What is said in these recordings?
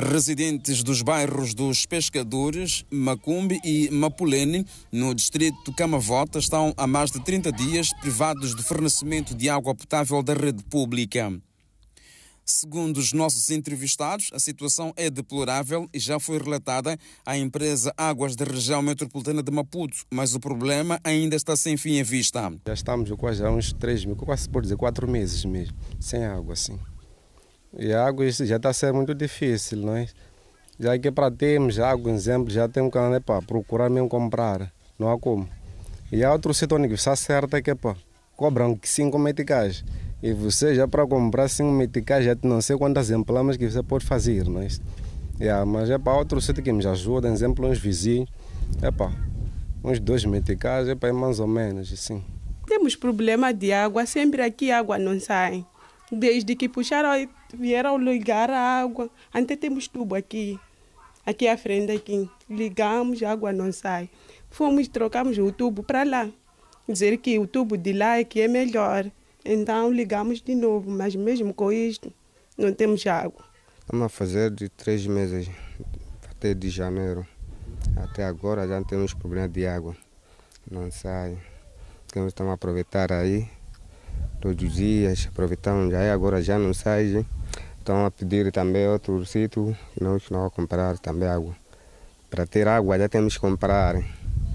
residentes dos bairros dos Pescadores, Macumbi e Mapulene, no distrito Camavota, estão há mais de 30 dias privados de fornecimento de água potável da rede pública. Segundo os nossos entrevistados, a situação é deplorável e já foi relatada à empresa Águas da Região Metropolitana de Maputo, mas o problema ainda está sem fim à vista. Já estamos quase há uns 3 mil, quase por dizer 4 meses mesmo, sem água, assim. E a água já está sendo muito difícil, não é? Já que é para termos água, exemplo, já temos que né, procurar mesmo comprar, não há como. E há outro setor que está certo que pá, cobram 5 meticais. E você já para comprar 5 meticais, já não sei quantas emplamas que você pode fazer, não é? Yeah, mas é para outro sítio que me ajuda, exemplo, uns vizinhos, é pá, uns dois meticais, é para é mais ou menos, assim. Temos problema de água, sempre aqui a água não sai. Desde que puxaram, vieram ligar a água. Antes temos tubo aqui, aqui à frente, aqui. Ligamos, a água não sai. Fomos, trocamos o tubo para lá. Dizer que o tubo de lá é que é melhor. Então ligamos de novo, mas mesmo com isto, não temos água. Estamos a fazer de três meses, até de janeiro. Até agora já temos problemas de água. Não sai. Então, estamos a aproveitar aí todos os dias, aproveitamos, já é agora já não sai, hein? estão a pedir também outro sítio e nós não comprar também água. Para ter água já temos que comprar. Hein?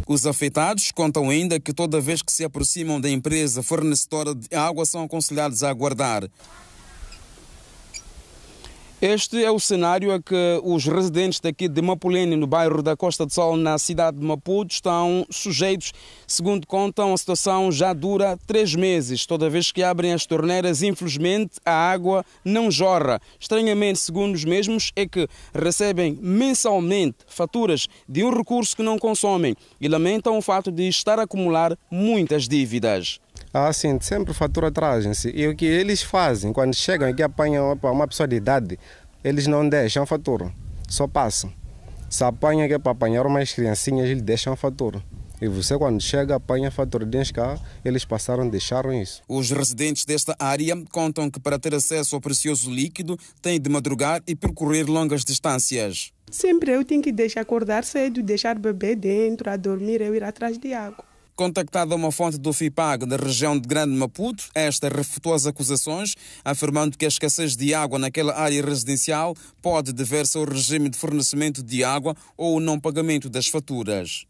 Os afetados contam ainda que toda vez que se aproximam da empresa fornecedora de água são aconselhados a aguardar este é o cenário a que os residentes daqui de Mapulene, no bairro da Costa do Sol, na cidade de Maputo, estão sujeitos. Segundo contam, a situação já dura três meses. Toda vez que abrem as torneiras, infelizmente, a água não jorra. Estranhamente, segundo os mesmos, é que recebem mensalmente faturas de um recurso que não consomem e lamentam o fato de estar a acumular muitas dívidas assim, sempre fatura trazem-se. E o que eles fazem, quando chegam aqui apanham opa, uma pessoa de idade, eles não deixam fatura, só passam. Se apanham aqui é para apanhar umas criancinhas, eles deixam fatura. E você, quando chega, apanha fatura de cá, eles passaram, deixaram isso. Os residentes desta área contam que para ter acesso ao precioso líquido, têm de madrugar e percorrer longas distâncias. Sempre eu tenho que deixar acordar cedo, deixar o bebê dentro, a dormir, eu ir atrás de água. Contactada uma fonte do FIPAG da região de Grande Maputo, esta refutou as acusações, afirmando que a escassez de água naquela área residencial pode dever-se ao regime de fornecimento de água ou o não pagamento das faturas.